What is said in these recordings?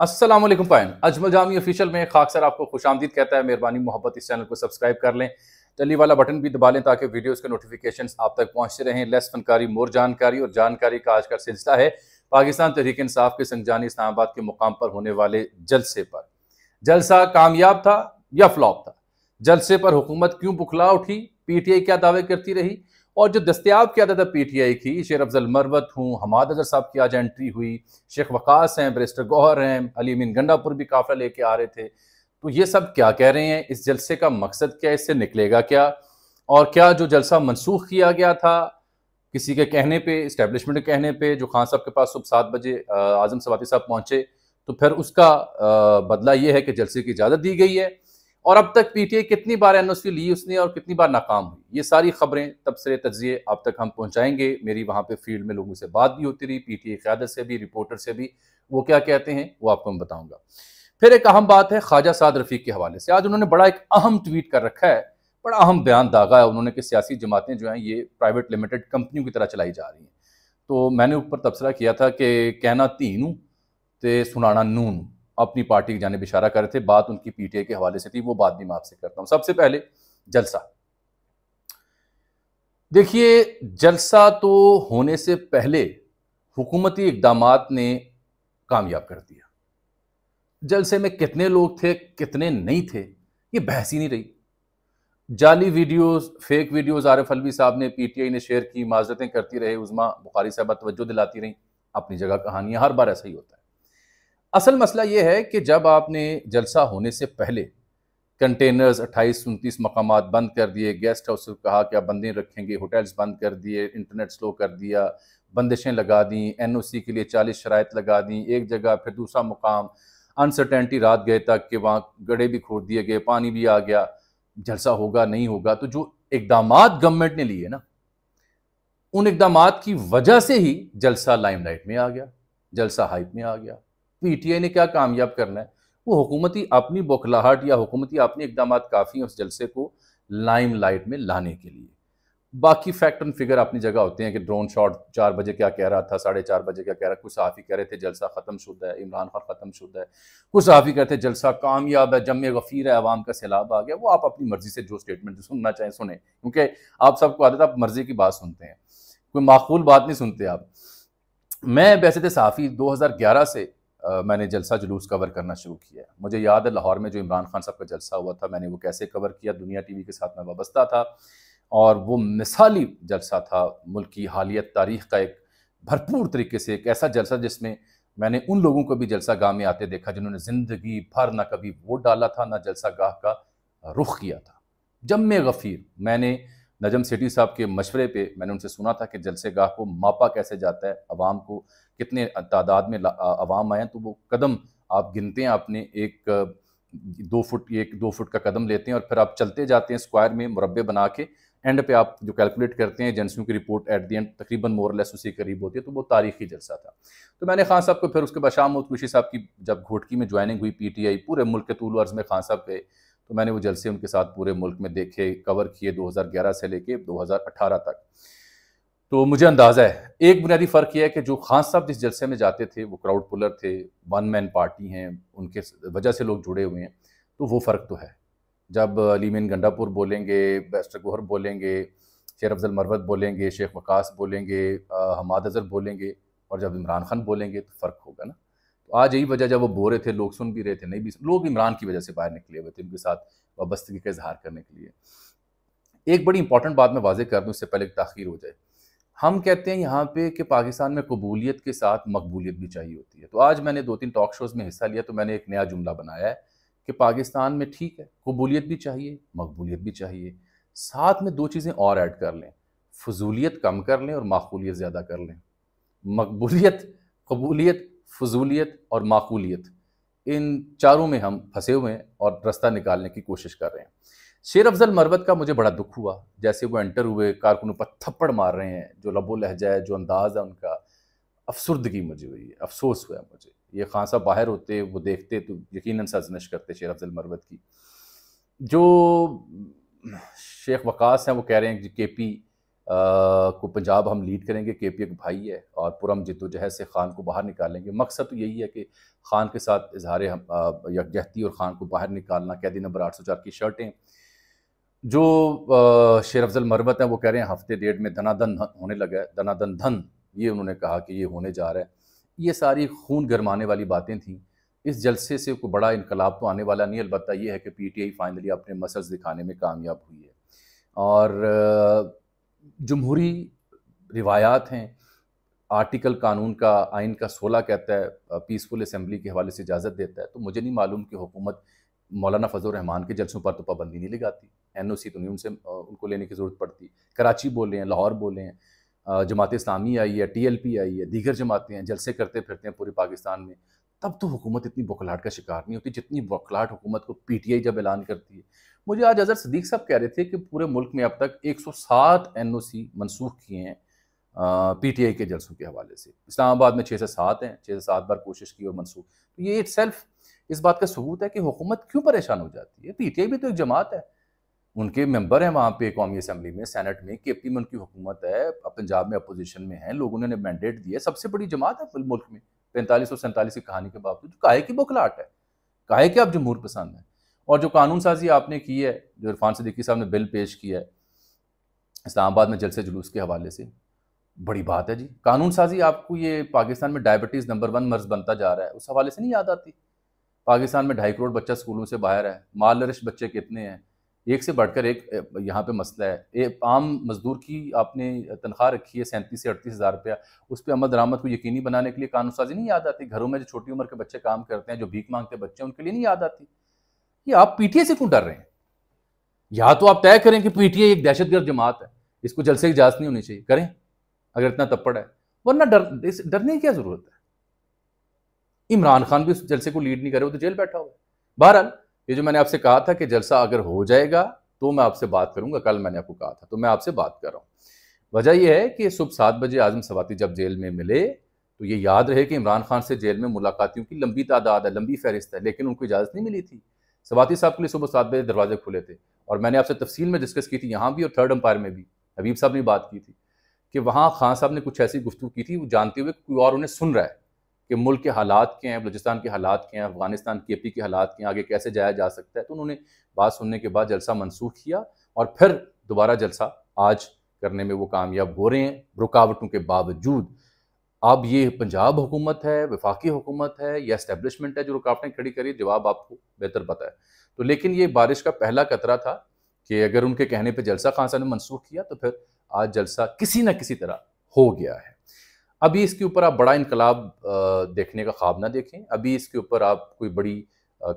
असलम पायन अजमल जामी ऑफिशियल में खाक सर आपको खुश आमदीद कहता है मेहरबानी मोहब्बत इस चैनल को सब्सक्राइब कर लें टली वाला बटन भी दबा लें ताकि वीडियोस के नोटिफिकेशन आप तक पहुंचते रहें लेस फनकारी मोर जानकारी और जानकारी का आज का सिलसिला है पाकिस्तान तहरीक इंसाफ के संगजानी इस्लामाबाद के मुकाम पर होने वाले जलसे पर जलसा कामयाब था या फ्लॉप था जलसे पर हुकूमत क्यों बुखला उठी आई क्या दावे करती रही और जो दस्तियाब क्यादत है पी टी आई की शेर अफजल मरवत हूँ हमाद अजहर साहब की आज एंट्री हुई शेख वकास हैं बरिस्टर गौहर हैं अली अमीन गंडापुर भी काफिला लेके आ रहे थे तो ये सब क्या कह रहे हैं इस जलसे का मकसद क्या इससे निकलेगा क्या और क्या जो जलसा मनसूख किया गया था किसी के कहने पे इस्टेब्लिशमेंट के कहने पे जो खान साहब के पास सुबह सात बजे आजम सवाती साहब पहुंचे तो फिर उसका बदला ये है कि जलसे की इजाज़त दी गई है और अब तक पीटीए कितनी बार एन ली उसने और कितनी बार नाकाम हुई ये सारी खबरें तबसरे तजिए अब तक हम पहुंचाएंगे मेरी वहाँ पे फील्ड में लोगों से बात भी होती रही पीटीए क्यादत से भी रिपोर्टर से भी वो क्या कहते हैं वो आपको मैं बताऊंगा फिर एक अहम बात है ख्वाजा साद रफीक के हवाले से आज उन्होंने बड़ा एक अहम ट्वीट कर रखा है बड़ा अहम बयान दागा है उन्होंने कि सियासी जमातें जो हैं ये प्राइवेट लिमिटेड कंपनियों की तरह चलाई जा रही हैं तो मैंने ऊपर तबसरा किया था कि कहना तीनू तो सुनाना नून अपनी पार्टी की जानब इशारा कर रहे थे बात उनकी पीटीए के हवाले से थी वो बात भी मैं आपसे करता हूँ सबसे पहले जलसा देखिए जलसा तो होने से पहले हुकूमती इकदाम ने कामयाब कर दिया जलसे में कितने लोग थे कितने नहीं थे ये बहस ही नहीं रही जाली videos fake videos Arif Alvi साहब ने पीटीआई ने शेयर की माजरतें करती रहे उजमा बुखारी साहब तवज्जो दिलाती रहीं अपनी जगह कहानियां हर बार ऐसा ही होता है असल मसला ये है कि जब आपने जलसा होने से पहले कंटेनर्स अट्ठाईस उनतीस मकाम बंद कर दिए गेस्ट हाउस कहा कि आप बंदे रखेंगे होटल्स बंद कर दिए इंटरनेट स्लो कर दिया बंदिशें लगा दी एन ओ सी के लिए चालीस शरात लगा दी एक जगह फिर दूसरा मुकाम अनसर्टेनिटी रात गए तक कि वहाँ गड़े भी खोद दिए गए पानी भी आ गया जलसा होगा नहीं होगा तो जो इकदाम गवर्नमेंट ने लिए ना उन इकदाम की वजह से ही जलसा लाइट में आ गया जलसा हाइप में आ गया पीटीआई ने क्या कामयाब करना है वो हुकूमती अपनी बौखलाहट या हुकूमती अपने इकदाम काफ़ी हैं उस जलसे को लाइम लाइट में लाने के लिए बाकी फैक्ट एंड फिगर अपनी जगह होते हैं कि ड्रोन शॉट चार बजे क्या कह रहा था साढ़े चार बजे क्या कह रहा कुछ सहाफ़ी कह रहे थे जलसा ख़त्म शुदा है इमरान खान ख़त्म शुदा है कुछ सहाफ़ी कहते थे जलसा कामयाब है जम गफ़ीर है आवाम का सैलाब आ गया वो आप अपनी मर्ज़ी से जो स्टेटमेंट सुनना चाहें सुने क्योंकि आप सबको आदत आप मर्ज़ी की बात सुनते हैं कोई माकूल बात नहीं सुनते आप मैं वैसे थे तो सहाफ़ी दो से आ, मैंने जलसा जुलूस कवर करना शुरू किया मुझे याद है लाहौर में जो इमरान खान साहब का जलसा हुआ था मैंने वो कैसे कवर किया दुनिया वी के साथ मैं वाबस्ता था और वो मिसाली जलसा था मुल्क की हालियत तारीख का एक भरपूर तरीके से एक ऐसा जलसा जिसमें मैंने उन लोगों को भी जलसा गाह में आते देखा जिन्होंने ज़िंदगी भर ना कभी वोट डाला था ना जलसा गाह का रुख किया था जम गफ़ीर मैंने नजम सेठी साहब के मशवरे पे मैंने उनसे सुना था कि जलसे गाह को मापा कैसे जाता है आवाम को कितने तादाद में आवाम आए तो वो कदम आप गिनते हैं अपने एक दो फुट एक दो फुट का कदम लेते हैं और फिर आप चलते जाते हैं स्क्वायर में मुरबे बना के एंड पे आप जो कैलकुलेट करते हैं एजेंसियों की रिपोर्ट एट दी एंड तकरीबन लेस उसी करीब होती है तो वो तारीखी जलसा था तो मैंने खान साहब को फिर उसके बाद शाह महमूद खुशी साहब की जब घोटकी में ज्वाइनिंग हुई पी टी आई पूरे मुल्क के तूल अर्ज में खान साहब गए तो मैंने वो जलसे उनके साथ पूरे मुल्क में देखे कवर किए 2011 से लेके 2018 तक तो मुझे अंदाज़ा है एक बुनियादी फ़र्क यह है कि जो खान साहब जिस जलसे में जाते थे वो क्राउड पुलर थे वन मैन पार्टी हैं उनके वजह से लोग जुड़े हुए हैं तो वो फ़र्क तो है जब अलीमिन गंडापुर बोलेंगे बैस्टर गोहर बोलेंगे शेर अफजल मरवत बोलेंगे शेख वकास बोलेंगे हमाद अजहर बोलेंगे और जब इमरान खान बोलेंगे तो फ़र्क होगा ना आज यही वजह जब वो बो रहे थे लोग सुन भी रहे थे नहीं भी लोग इमरान की वजह से बाहर निकले हुए थे उनके साथ वाबस्तगी का इजहार करने के लिए एक बड़ी इंपॉर्टेंट बात मैं वाजे कर दूँ उससे पहले तखीर हो जाए हम कहते हैं यहाँ पे कि पाकिस्तान में कबूलियत के साथ मकबूलियत भी चाहिए होती है तो आज मैंने दो तीन टॉक शोज़ में हिस्सा लिया तो मैंने एक नया जुमला बनाया है कि पाकिस्तान में ठीक है कबूलियत भी चाहिए मकबूलियत भी चाहिए साथ में दो चीज़ें और ऐड कर लें फजूलियत कम कर लें और माकूलियत ज़्यादा कर लें मकबूलियत कबूलियत फजूलियत और माकूलियत इन चारों में हम फंसे हुए हैं और रास्ता निकालने की कोशिश कर रहे हैं शेर अफजल मरवत का मुझे बड़ा दुख हुआ जैसे वो एंटर हुए कारकुनों पर थप्पड़ मार रहे हैं जो लबो लहजा है जो अंदाज़ है उनका अफसरदगी मुझे हुई है अफसोस हुआ है मुझे ये खान साहब बाहर होते वो देखते तो यकीन सजनश करते शेर अफजल मरवत की जो शेख वकास हैं वो कह रहे हैं कि के पी को पंजाब हम लीड करेंगे के पी एक भाई है और पुरम जद्दोजहद से ख़ान को बाहर निकालेंगे मकसद तो यही है कि ख़ान के साथ इजहार यकजहती और ख़ान को बाहर निकालना कैदी नंबर आठ सौ चार की शर्टें जो शेर अफजल मरबत हैं वो कह रहे हैं हफ्ते डेढ़ में धनाधन होने लगा है धनाधन धन ये उन्होंने कहा कि ये होने जा रहा है ये सारी खून गरमाने वाली बातें थी इस जलसे से कोई बड़ा इनकलाब तो आने वाला नहीं अलबत्त यह है कि पी टी आई फाइनली अपने मसल्स दिखाने में कामयाब हुई है और जमहूरी रिवायात हैं आर्टिकल कानून का आइन का सोलह कहता है पीसफुल असम्बली के हवाले से इजाज़त देता है तो मुझे नहीं मालूम कि हुकूमत मौलाना फजल रहमान के जलसों पर तो पाबंदी नहीं लगाती एन ओ सी तो नहीं उनसे उनको लेने की ज़रूरत पड़ती कराची बोले हैं लाहौर बोले हैं जमात इस्लामी आई है टी एल पी आई है दीगर जमातें हैं जलसे करते फिरते हैं पूरे पाकिस्तान में तब तो हुकूमत इतनी बौखलाहट का शिकार नहीं होती जितनी बौखलाहट हुकूमत को पीटीआई जब ऐलान करती है मुझे आज अजहर सदीक साहब कह रहे थे कि पूरे मुल्क में अब तक 107 एनओसी मनसूख किए हैं पीटीआई के जलसों के हवाले से इस्लामाबाद में छः से सात हैं छः से सात बार कोशिश की और मनसूख तो ये इट इस बात का सबूत है कि हुकूमत क्यों परेशान हो जाती है आई भी तो एक जमात है उनके मेंबर हैं वहाँ पे कौमी असम्बली में सेनेट में के पी में उनकी हुकूमत है पंजाब में अपोजिशन में है लोगों ने मैंडेट दिया सबसे बड़ी जमात है मुल्क में पैंतालीस और सैंतालीस की कहानी के बावजूद काहे की बौखलाहट है काहे की आप जमहूर पसंद हैं और जो कानून साजी आपने की है जो इरफान सदीकी साहब ने बिल पेश किया है इस्लामाबाद में जलसे जुलूस के हवाले से बड़ी बात है जी कानून साजी आपको ये पाकिस्तान में डायबिटीज़ नंबर वन मर्ज बनता जा रहा है उस हवाले से नहीं याद आती पाकिस्तान में ढाई करोड़ बच्चा स्कूलों से बाहर है माल नरिश बच्चे कितने हैं एक से बढ़कर एक यहाँ पे मसला है एक आम मजदूर की आपने तनख्वाह रखी है सैंतीस से अड़तीस हज़ार रुपया उस पर अमद दरामद को यकीनी बनाने के लिए कानून साजी नहीं याद आती घरों में जो छोटी उम्र के बच्चे काम करते हैं जो भीख मांगते बच्चे उनके लिए नहीं याद आती ये आप पीटीए से क्यों डर रहे हैं या तो आप तय करें कि पीटीए एक दहशतगर्द जमात है इसको जलसे से इजाज़त नहीं होनी चाहिए करें अगर इतना तप्पड़ है वरना डर इस डरने की क्या ज़रूरत है इमरान खान भी उस जलसे को लीड नहीं करे वो तो जेल बैठा हुआ है बहरहाल ये जो मैंने आपसे कहा था कि जलसा अगर हो जाएगा तो मैं आपसे बात करूंगा कल मैंने आपको कहा था तो मैं आपसे बात कर रहा हूँ वजह यह है कि सुबह सात बजे आजम सवाती जब जेल में मिले तो ये याद रहे कि इमरान खान से जेल में मुलाकातियों की लंबी तादाद है लंबी फहरिस्त है लेकिन उनको इजाज़त नहीं मिली थी सवाती साहब के लिए सुबह सात बजे दरवाजे खुले थे और मैंने आपसे तफसील में डिस्कस की थी यहाँ भी और थर्ड अंपायर में भी हबीब साहब ने बात की थी कि वहाँ खान साहब ने कुछ ऐसी गुफ्तु की थी वो जानते हुए कोई और उन्हें सुन रहा है कि मुल्क के हालात के हैं बलोचिस्तान के हालात के हैं अफगानिस्तान के पी के हालात के हैं आगे कैसे जाया जा सकता है तो उन्होंने बात सुनने के बाद जलसा मनसूख किया और फिर दोबारा जलसा आज करने में वो कामयाब हो रहे हैं रुकावटों के बावजूद अब ये पंजाब हुकूमत है वफाकी हुकूमत है या इस्टेबलिशमेंट है जो रुकावटें खड़ी करी जवाब आपको बेहतर पता है तो लेकिन ये बारिश का पहला खतरा था कि अगर उनके कहने पर जलसा खान साहब ने मनसूख किया तो फिर आज जलसा किसी न किसी तरह हो गया है अभी इसके ऊपर आप बड़ा इनकलाब देखने का ख्वाब ना देखें अभी इसके ऊपर आप कोई बड़ी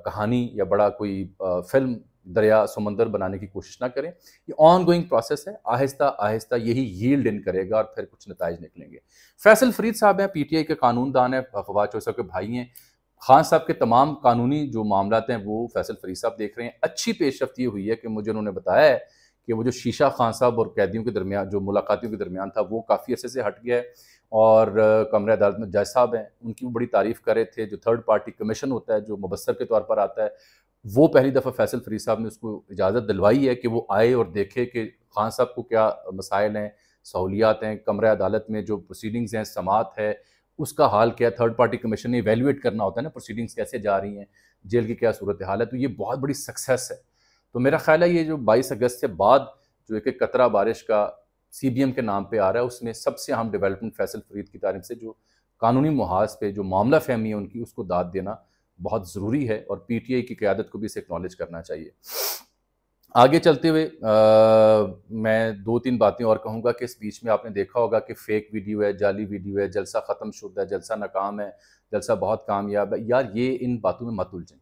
कहानी या बड़ा कोई फिल्म दरिया समंदर बनाने की कोशिश ना करें ये ऑन गोइंग प्रोसेस है आहिस्ता आहिस्ता यही यील्ड इन करेगा और फिर कुछ नतज निकलेंगे फैसल फरीद साहब हैं पीटीआई के कानून दान है फवाद चौसा के भाई हैं खान साहब के तमाम कानूनी जो मामलाते हैं वो फैसल फरीद साहब देख रहे हैं अच्छी पेशरफ ये हुई है कि मुझे उन्होंने बताया है कि वो जो शीशा खान साहब और कैदियों के दरमियान जो मुलाकातियों के दरमियान था वो काफ़ी अरसे से हट गया है और कमरे अदालत में जज साहब हैं उनकी भी बड़ी तारीफ करे थे जो थर्ड पार्टी कमीशन होता है जो मुबसर के तौर पर आता है वो पहली दफ़ा फैसल फरीद साहब ने उसको इजाज़त दिलवाई है कि वो आए और देखे कि खान साहब को क्या मसाइल हैं सहूलियात हैं कमरे अदालत में जो प्रोसीडिंग्स हैं समात है उसका हाल क्या है थर्ड पार्टी कमीशन ने एवेल्यूट करना होता है ना प्रोसीडिंग्स कैसे जा रही हैं जेल की क्या सूरत हाल है तो ये बहुत बड़ी सक्सेस है तो मेरा ख्याल है ये जो बाईस अगस्त से बाद जो एक एक कतरा बारिश का सी बी एम के नाम पर आ रहा है उसमें सबसे अहम डेवलपमेंट फैसल फरीद की तारीफ से जो कानूनी महाज पे जो मामला फहमी है उनकी उसको दाद देना बहुत ज़रूरी है और पी टी आई की क्यादत को भी इसे एक्नॉलेज करना चाहिए आगे चलते हुए मैं दो तीन बातें और कहूँगा कि इस बीच में आपने देखा होगा कि फेक वीडियो है जाली वीडियो है जलसा ख़त्म शुद्ध है जलसा नाकाम है जलसा बहुत कामयाब है यार ये इन बातों में मत उलझें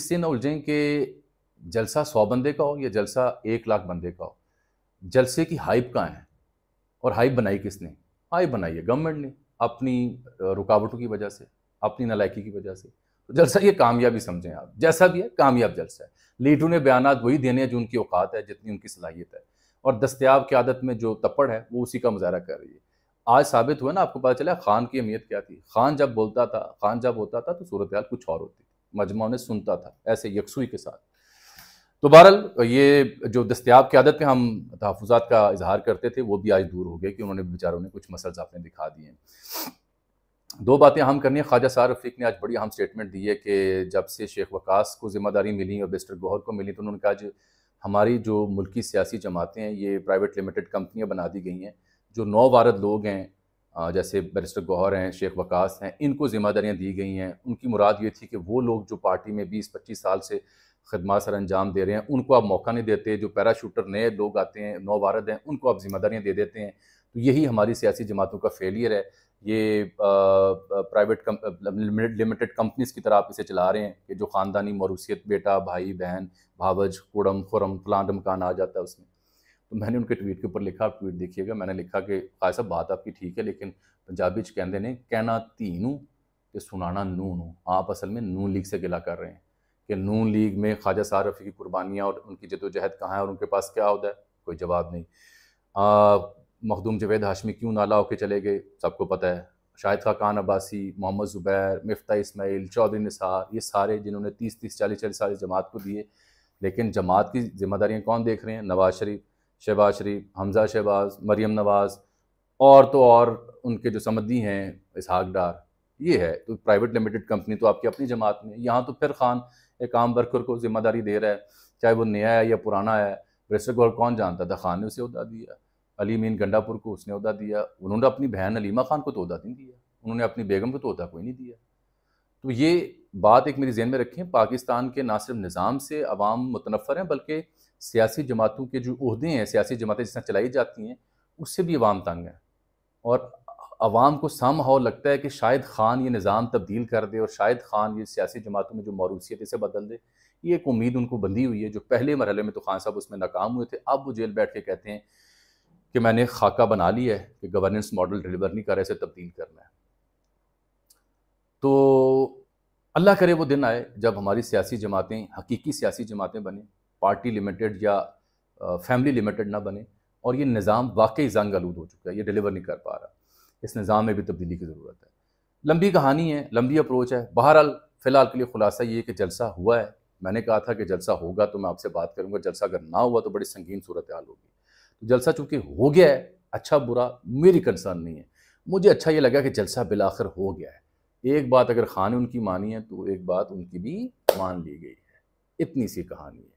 इससे ना उलझें कि जलसा सौ बंदे का हो या जलसा एक लाख बंदे का हो जलसे की हाइप कहाँ है और हाइप बनाई किसने हाइप बनाई है गवर्नमेंट ने अपनी रुकावटों की वजह से अपनी नलायकी की वजह से तो जलसा ये कामयाबी समझें आप जैसा भी है कामयाब जलसा है लीडरों ने बयान वही देने हैं जो उनकी औकात है जितनी उनकी सलाहियत है और दस्तियाब की आदत में जो तपड़ है वो उसी का मुजाहरा कर रही है आज साबित हुआ ना आपको पता चला खान की अहमियत क्या थी खान जब बोलता था खान जब होता था तो सूरत कुछ और होती थी मजमा उन्हें सुनता था ऐसे यकसुई के साथ तो बहरल ये जो दस्तियाब आदत में हम तहफात का इजहार करते थे वो भी आज दूर हो गए कि उन्होंने बेचारों ने कुछ मसल्स आपने दिखा दिए दो बातें हम करनी है ख्वाजा सार रफीक ने आज बड़ी अहम स्टेटमेंट दी है कि जब से शेख वकास को ज़िम्मेदारी मिली और बेस्टर गोहर को मिली तो उन्होंने कहा हमारी जो मुल्की सियासी जमातें हैं ये प्राइवेट लिमिटेड कंपनियाँ बना दी गई हैं जो नौ वारद लोग हैं जैसे बैरिस्टर गौहर हैं शेख वकास हैं इनको जिम्मेदारियाँ दी गई हैं उनकी मुराद ये थी कि वो लोग जो पार्टी में बीस पच्चीस साल से खदमा सर अंजाम दे रहे हैं उनको आप मौका नहीं देते जो पैराशूटर नए लोग आते हैं नौ वारद हैं उनको आप जिम्मेदारियाँ दे देते हैं तो यही हमारी सियासी जमातों का फेलियर है ये प्राइवेट मतलब लिमिटेड कंपनीज की तरह आप इसे चला रहे हैं कि जो ख़ानदानी मरूसीत बेटा भाई बहन भावज कुड़म खुरम प्लान मकान आ जाता है उसमें तो मैंने उनके ट्वीट के ऊपर लिखा आप ट्वीट देखिएगा मैंने लिखा कि खाए हाँ, साहब बात आपकी ठीक है लेकिन पंजाबी कहते ने कहना नू तो सुनाना नू नू आप असल में नू लीग से गिला कर रहे हैं कि नू लीग में ख्वाजा सारफी की कुर्बानियाँ और उनकी जदोजहद कहाँ है और उनके पास क्या होता है कोई जवाब नहीं मखदूम जवेद हाशमी क्यों नाला होके चले गए सबको पता है शाहिद खाकान अब्बासी मोहम्मद ज़ुबैर मफ्ता इसमाइल चौधरी निसार ये सारे जिन्होंने तीस तीस चालीस चालीस साल जमात को दिए लेकिन जमात की जिम्मेदारियाँ कौन देख रहे हैं नवाज शरीफ शहबाज शरीफ हमजा शहबाज मरियम नवाज़ और तो और उनके जो समदी हैं इसहाक डार ये है तो प्राइवेट लिमिटेड कंपनी तो आपकी अपनी जमात में यहाँ तो फिर खान एक आम वर्कर को जिम्मेदारी दे रहा है चाहे वो नया है या पुराना है रिश्ते को और कौन जानता था खान ने उसे उदा दिया अली मीन गंडापुर को उसने उदा दिया उन्होंने अपनी बहन अलीमा खान को तो उदा नहीं दिया उन्होंने अपनी बेगम को तो उदा कोई नहीं दिया तो ये बात एक मेरी जहन में रखें पाकिस्तान के ना सिर्फ निज़ाम से अवाम मुतनफ़र हैं बल्कि सियासी जमातों के जो अहदे हैं सियासी जमातें जिस तरह चलाई जाती हैं उससे भी अवाम तंग है और अवाम को सम हाउ लगता है कि शायद खान ये निज़ाम तब्दील कर दे और शायद खान ये सियासी जमातों में जो मौरूसीत इसे बदल दे ये एक उम्मीद उनको बंधी हुई है जो पहले मरहले में तो खान साहब उसमें नाकाम हुए थे अब वो जेल बैठ के कहते हैं कि मैंने खाका बना लिया है कि गवर्नेंस मॉडल डिलीवर नहीं कर रहा इसे तब्दील करना है तो अल्लाह करे वो दिन आए जब हमारी सियासी जमातें हकीकी सियासी जमातें बने पार्टी लिमिटेड या फैमिली लिमिटेड ना बने और ये निज़ाम वाकई जंग आलूद हो चुका है ये डिलीवर नहीं कर पा रहा इस निज़ाम में भी तब्दीली की ज़रूरत है लंबी कहानी है लंबी अप्रोच है बहरहाल फ़िलहाल के लिए खुलासा ये है कि जलसा हुआ है मैंने कहा था कि जलसा होगा तो मैं आपसे बात करूँगा जलसा अगर ना हुआ तो बड़ी संगीन सूरत हाल होगी तो जलसा चूँकि हो गया है अच्छा बुरा मेरी कंसर्न नहीं है मुझे अच्छा ये लगा कि जलसा बिलाखिर हो गया है एक बात अगर खान उनकी मानी है तो एक बात उनकी भी मान ली गई है इतनी सी कहानी है